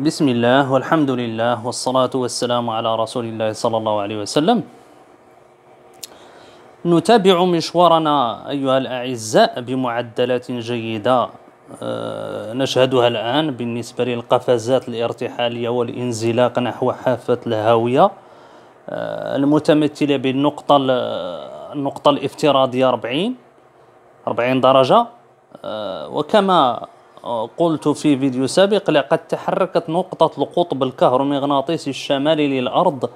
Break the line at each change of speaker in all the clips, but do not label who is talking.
بسم الله والحمد لله والصلاة والسلام على رسول الله صلى الله عليه وسلم نتابع مشوارنا أيها الأعزاء بمعدلات جيدة نشهدها الآن بالنسبة للقفزات الارتحالية والانزلاق نحو حافة الهاوية المتمثلة بالنقطة النقطة الافتراضية 40 40 درجة وكما قلت في فيديو سابق لقد تحركت نقطة القطب الكهرومغناطيسي الشمالي للأرض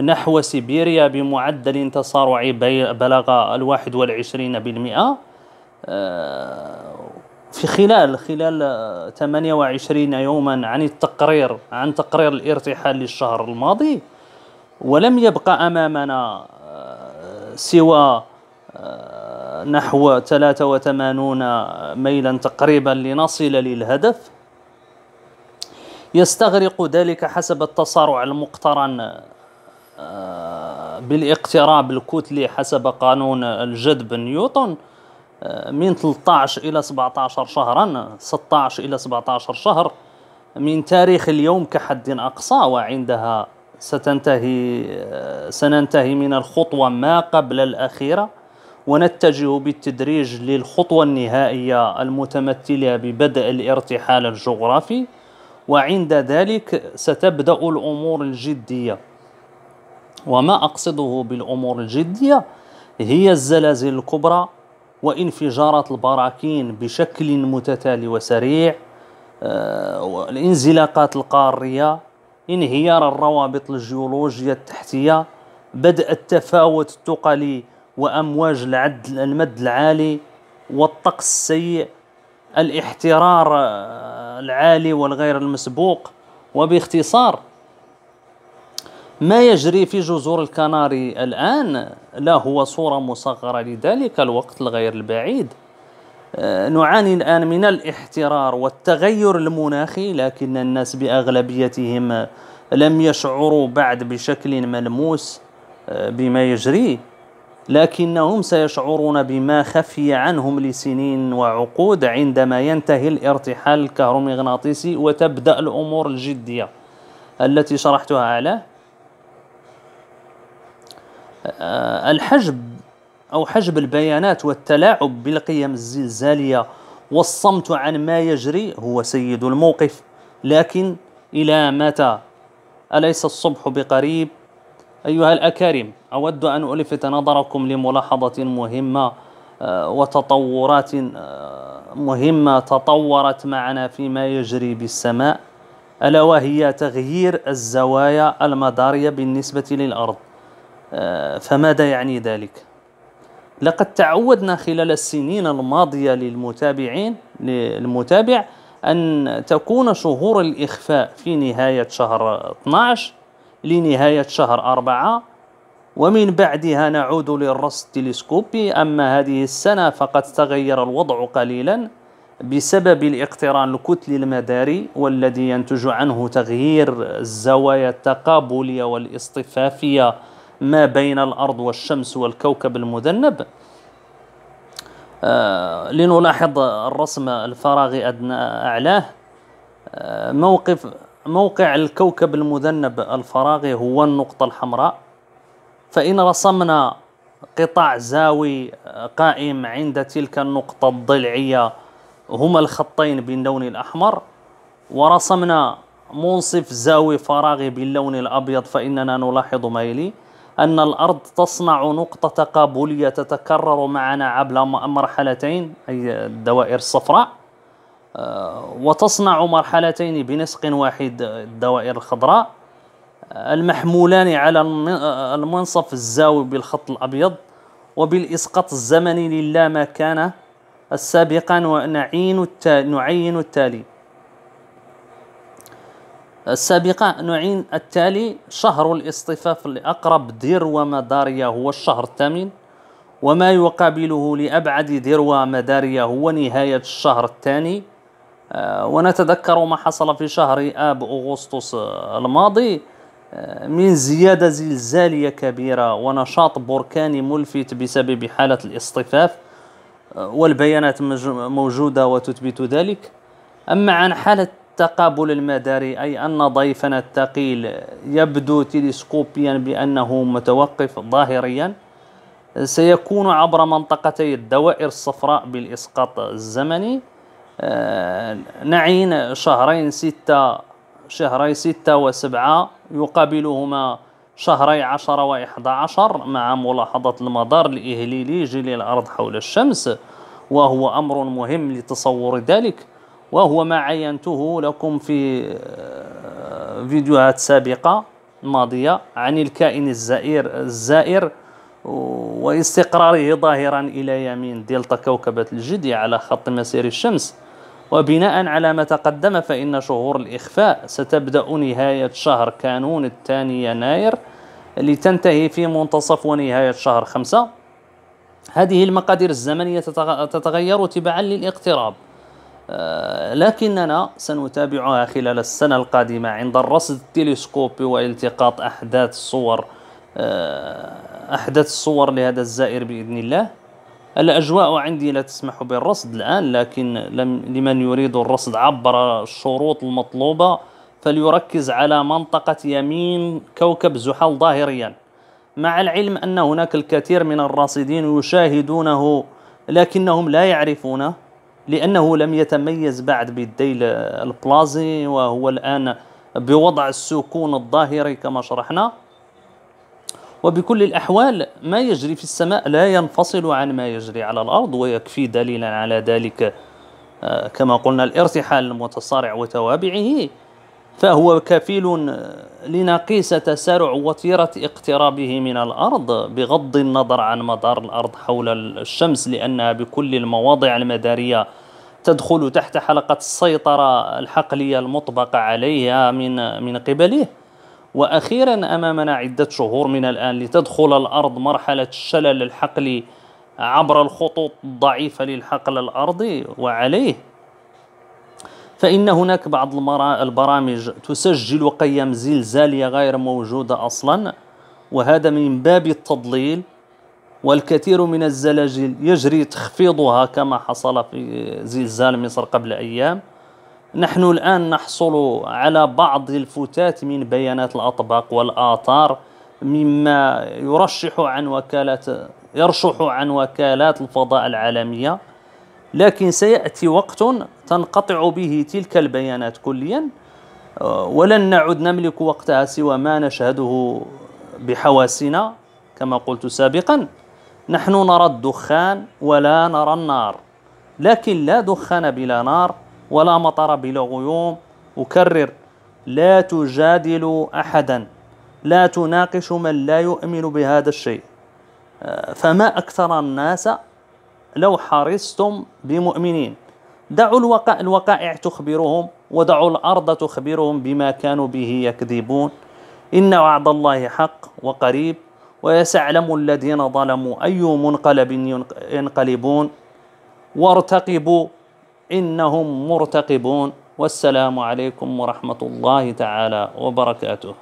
نحو سيبيريا بمعدل تسارعي بلغ الواحد والعشرين بالمئة آه، في خلال خلال 28 يوما عن التقرير عن تقرير الارتحال للشهر الماضي ولم يبقى أمامنا آه، سوى آه، نحو 83 ميلا تقريبا لنصل للهدف يستغرق ذلك حسب التسارع المقترن آه، بالاقتراب الكتلي حسب قانون الجذب نيوتن آه، من 13 إلى 17 شهرا 16 إلى 17 شهر من تاريخ اليوم كحد أقصى وعندها ستنتهي آه، سننتهي من الخطوة ما قبل الأخيرة ونتجه بالتدريج للخطوة النهائية المتمثلة ببدء الارتحال الجغرافي وعند ذلك ستبدأ الأمور الجدية وما أقصده بالأمور الجدية هي الزلازل الكبرى وانفجارات البراكين بشكل متتالي وسريع آه، الانزلاقات القارية انهيار الروابط الجيولوجية التحتية بدء التفاوت الثقلي وأمواج العد المد العالي والطقس السيء الاحترار آه، العالي والغير المسبوق وباختصار ما يجري في جزر الكناري الآن لا هو صورة مصغرة لذلك الوقت الغير البعيد آه، نعاني الآن من الاحترار والتغير المناخي لكن الناس بأغلبيتهم لم يشعروا بعد بشكل ملموس آه، بما يجري لكنهم سيشعرون بما خفي عنهم لسنين وعقود عندما ينتهي الارتحال الكهرومغناطيسي وتبدأ الأمور الجدية التي شرحتها على آه، الحجب أو حجب البيانات والتلاعب بالقيم الزلزالية والصمت عن ما يجري هو سيد الموقف لكن إلى متى أليس الصبح بقريب أيها الأكارم أود أن ألفت نظركم لملاحظة مهمة آه، وتطورات آه، مهمة تطورت معنا فيما يجري بالسماء ألا وهي تغيير الزوايا المدارية بالنسبة للأرض آه، فماذا يعني ذلك؟ لقد تعودنا خلال السنين الماضية للمتابعين للمتابع أن تكون شهور الإخفاء في نهاية شهر 12 لنهاية شهر أربعة ومن بعدها نعود للرصد التلسكوبي أما هذه السنة فقد تغير الوضع قليلا بسبب الاقتران الكتلي المداري والذي ينتج عنه تغيير الزوايا التقابلية والاصطفافية ما بين الأرض والشمس والكوكب المذنب آه لنلاحظ الرسم الفراغي أدنى أعلاه آه، موقف موقع الكوكب المذنب الفراغي هو النقطة الحمراء فإن رسمنا قطاع زاوي قائم عند تلك النقطة الضلعية هما الخطين باللون الأحمر ورسمنا منصف زاوي فراغي باللون الأبيض فإننا نلاحظ ما يلي أن الأرض تصنع نقطة تقابلية تتكرر معنا عبر مرحلتين أي الدوائر الصفراء آه، وتصنع مرحلتين بنسق واحد الدوائر الخضراء آه، المحمولان على آه، المنصف الزاوي بالخط الأبيض وبالإسقاط الزمني للا كان السابقا ونعين التالي نعين التالي السابقة نعين التالي شهر الاصطفاف لأقرب ذروة مدارية هو الشهر الثامن وما يقابله لأبعد ذروة مدارية هو نهاية الشهر الثاني آه، ونتذكر ما حصل في شهر آب أغسطس آه، الماضي آه، من زيادة زلزالية كبيرة ونشاط بركاني ملفت بسبب حالة الاصطفاف والبيانات موجودة وتثبت ذلك أما عن حالة تقابل المداري أي أن ضيفنا الثقيل يبدو تلسكوبيا بأنه متوقف ظاهريا سيكون عبر منطقتي الدوائر الصفراء بالإسقاط الزمني نعين شهرين ستة شهري ستة وسبعة يقابلهما شهري عشر وإحدى عشر مع ملاحظة المدار الإهليلي جل الأرض حول الشمس وهو أمر مهم لتصور ذلك وهو ما عينته لكم في آه، فيديوهات سابقة ماضية عن الكائن الزائر الزائر واستقراره ظاهرا إلى يمين دلتا كوكبة الجدي على خط مسير الشمس وبناء على ما تقدم فإن شهور الإخفاء ستبدأ نهاية شهر كانون الثاني يناير لتنتهي في منتصف ونهاية شهر خمسة هذه المقادير الزمنية تتغير تبعا للاقتراب آه، لكننا سنتابعها خلال السنة القادمة عند الرصد التلسكوبي والتقاط أحداث الصور آه، أحداث الصور لهذا الزائر بإذن الله الأجواء عندي لا تسمح بالرصد الآن لكن لمن يريد الرصد عبر الشروط المطلوبة فليركز على منطقة يمين كوكب زحل ظاهريا مع العلم أن هناك الكثير من الراصدين يشاهدونه لكنهم لا يعرفونه لأنه لم يتميز بعد بالديل البلازي وهو الآن بوضع السكون الظاهري كما شرحنا وبكل الأحوال ما يجري في السماء لا ينفصل عن ما يجري على الأرض ويكفي دليلا على ذلك آه، كما قلنا الارتحال المتصارع وتوابعه فهو كفيل آه، لنقيس تسارع وتيرة اقترابه من الأرض بغض النظر عن مدار الأرض حول الشمس لأنها بكل المواضع المدارية تدخل تحت حلقة السيطرة الحقلية المطبقة عليها من من قبله وأخيرا أمامنا عدة شهور من الآن لتدخل الأرض مرحلة الشلل الحقلي عبر الخطوط الضعيفة للحقل الأرضي وعليه فإن هناك بعض البرامج تسجل قيم زلزالية غير موجودة أصلا وهذا من باب التضليل والكثير من الزلازل يجري تخفيضها كما حصل في زلزال مصر قبل أيام نحن الآن نحصل على بعض الفتات من بيانات الأطباق والآثار مما يرشح عن وكالات يرشح عن وكالات الفضاء العالمية لكن سيأتي وقت تنقطع به تلك البيانات كليا ولن نعد نملك وقتها سوى ما نشهده بحواسنا كما قلت سابقا نحن نرى الدخان ولا نرى النار لكن لا دخان بلا نار ولا مطر بلا غيوم أكرر لا تجادل أحدا لا تناقش من لا يؤمن بهذا الشيء آه، فما أكثر الناس لو حرصتم بمؤمنين دعوا الوقائع, الوقائع تخبرهم ودعوا الأرض تخبرهم بما كانوا به يكذبون إن وعد الله حق وقريب ويسعلم الذين ظلموا أي منقلب ينقلبون وارتقبوا إنهم مرتقبون والسلام عليكم ورحمة الله تعالى وبركاته